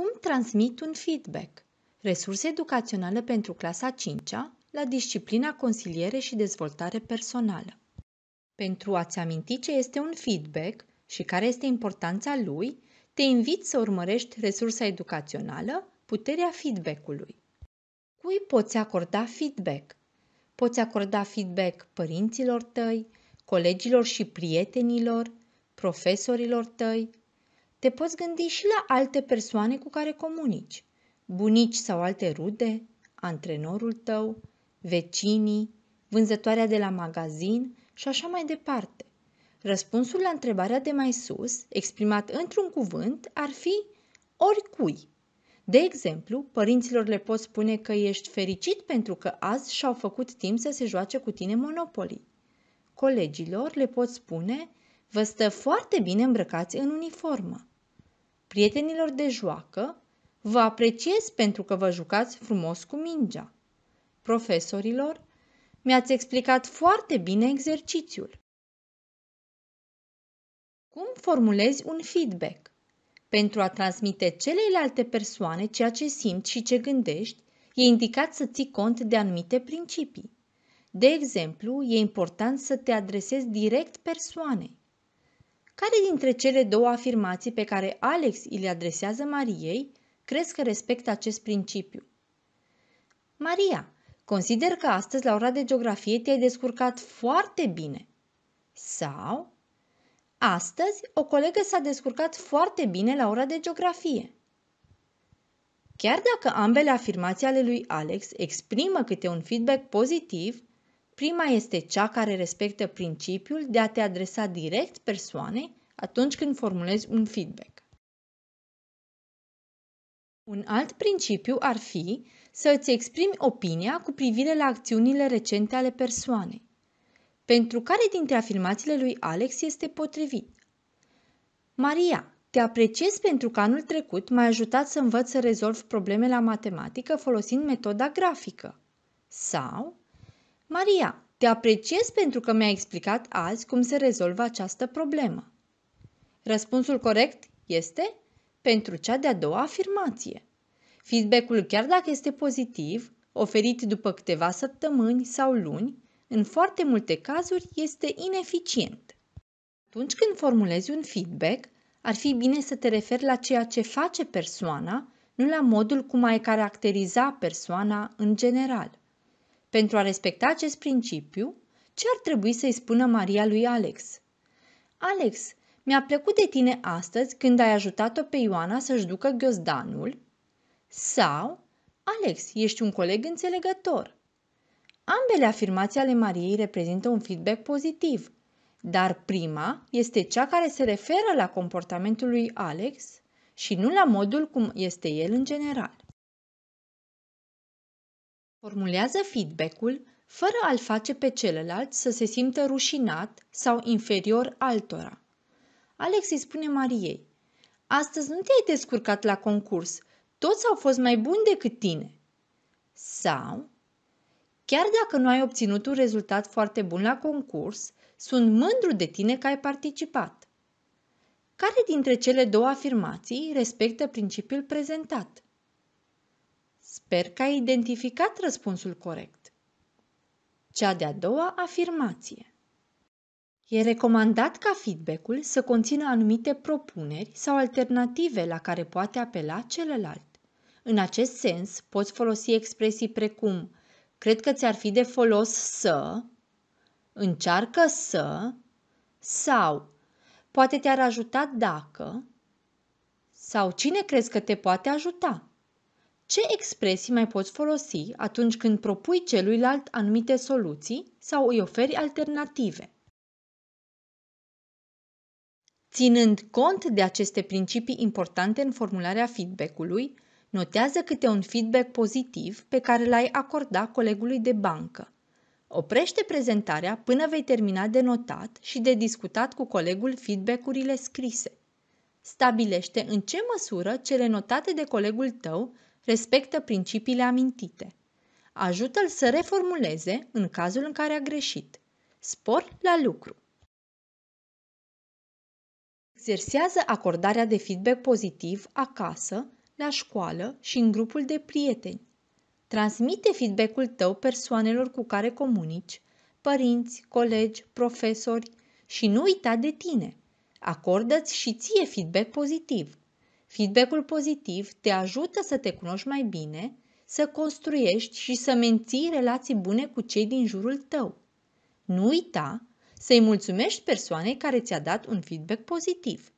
Cum transmit un feedback? Resurse educaționale pentru clasa 5-a la disciplina consiliere și dezvoltare personală. Pentru a-ți aminti ce este un feedback și care este importanța lui, te invit să urmărești resursa educațională Puterea feedback-ului. Cui poți acorda feedback? Poți acorda feedback părinților tăi, colegilor și prietenilor, profesorilor tăi, te poți gândi și la alte persoane cu care comunici, bunici sau alte rude, antrenorul tău, vecinii, vânzătoarea de la magazin și așa mai departe. Răspunsul la întrebarea de mai sus, exprimat într-un cuvânt, ar fi oricui. De exemplu, părinților le poți spune că ești fericit pentru că azi și-au făcut timp să se joace cu tine Monopoly. Colegilor le poți spune, vă stă foarte bine îmbrăcați în uniformă prietenilor de joacă, vă apreciez pentru că vă jucați frumos cu mingea. Profesorilor, mi-ați explicat foarte bine exercițiul. Cum formulezi un feedback? Pentru a transmite celelalte persoane ceea ce simți și ce gândești, e indicat să ții cont de anumite principii. De exemplu, e important să te adresezi direct persoanei. Care dintre cele două afirmații pe care Alex îi le adresează Mariei crezi că respectă acest principiu? Maria, consider că astăzi la ora de geografie te-ai descurcat foarte bine. Sau, astăzi o colegă s-a descurcat foarte bine la ora de geografie. Chiar dacă ambele afirmații ale lui Alex exprimă câte un feedback pozitiv, Prima este cea care respectă principiul de a te adresa direct persoanei atunci când formulezi un feedback. Un alt principiu ar fi să îți exprimi opinia cu privire la acțiunile recente ale persoanei. Pentru care dintre afirmațiile lui Alex este potrivit? Maria, te apreciez pentru că anul trecut m-ai ajutat să învăț să rezolv probleme la matematică folosind metoda grafică. Sau, Maria, te apreciez pentru că mi-ai explicat azi cum se rezolvă această problemă. Răspunsul corect este pentru cea de-a doua afirmație. Feedback-ul, chiar dacă este pozitiv, oferit după câteva săptămâni sau luni, în foarte multe cazuri este ineficient. Atunci când formulezi un feedback, ar fi bine să te referi la ceea ce face persoana, nu la modul cum ai caracteriza persoana în general. Pentru a respecta acest principiu, ce ar trebui să-i spună Maria lui Alex? Alex, mi-a plăcut de tine astăzi când ai ajutat-o pe Ioana să-și ducă ghiozdanul? Sau, Alex, ești un coleg înțelegător. Ambele afirmații ale Mariei reprezintă un feedback pozitiv, dar prima este cea care se referă la comportamentul lui Alex și nu la modul cum este el în general. Formulează feedback-ul fără a-l face pe celălalt să se simtă rușinat sau inferior altora. Alex îi spune Mariei, astăzi nu te-ai descurcat la concurs, toți au fost mai buni decât tine. Sau, chiar dacă nu ai obținut un rezultat foarte bun la concurs, sunt mândru de tine că ai participat. Care dintre cele două afirmații respectă principiul prezentat? Sper că ai identificat răspunsul corect. Cea de-a doua afirmație. E recomandat ca feedback-ul să conțină anumite propuneri sau alternative la care poate apela celălalt. În acest sens, poți folosi expresii precum cred că ți-ar fi de folos să, încearcă să sau poate te-ar ajuta dacă sau cine crezi că te poate ajuta? Ce expresii mai poți folosi atunci când propui celuilalt anumite soluții sau îi oferi alternative? Ținând cont de aceste principii importante în formularea feedback-ului, notează câte un feedback pozitiv pe care l-ai acorda colegului de bancă. Oprește prezentarea până vei termina de notat și de discutat cu colegul feedback-urile scrise. Stabilește în ce măsură cele notate de colegul tău respectă principiile amintite. Ajută-l să reformuleze în cazul în care a greșit. Spor la lucru. Exersează acordarea de feedback pozitiv acasă, la școală și în grupul de prieteni. Transmite feedback-ul tău persoanelor cu care comunici, părinți, colegi, profesori și nu uita de tine. Acordă-ți și ție feedback pozitiv. Feedback-ul pozitiv te ajută să te cunoști mai bine, să construiești și să menții relații bune cu cei din jurul tău. Nu uita să-i mulțumești persoanei care ți-a dat un feedback pozitiv.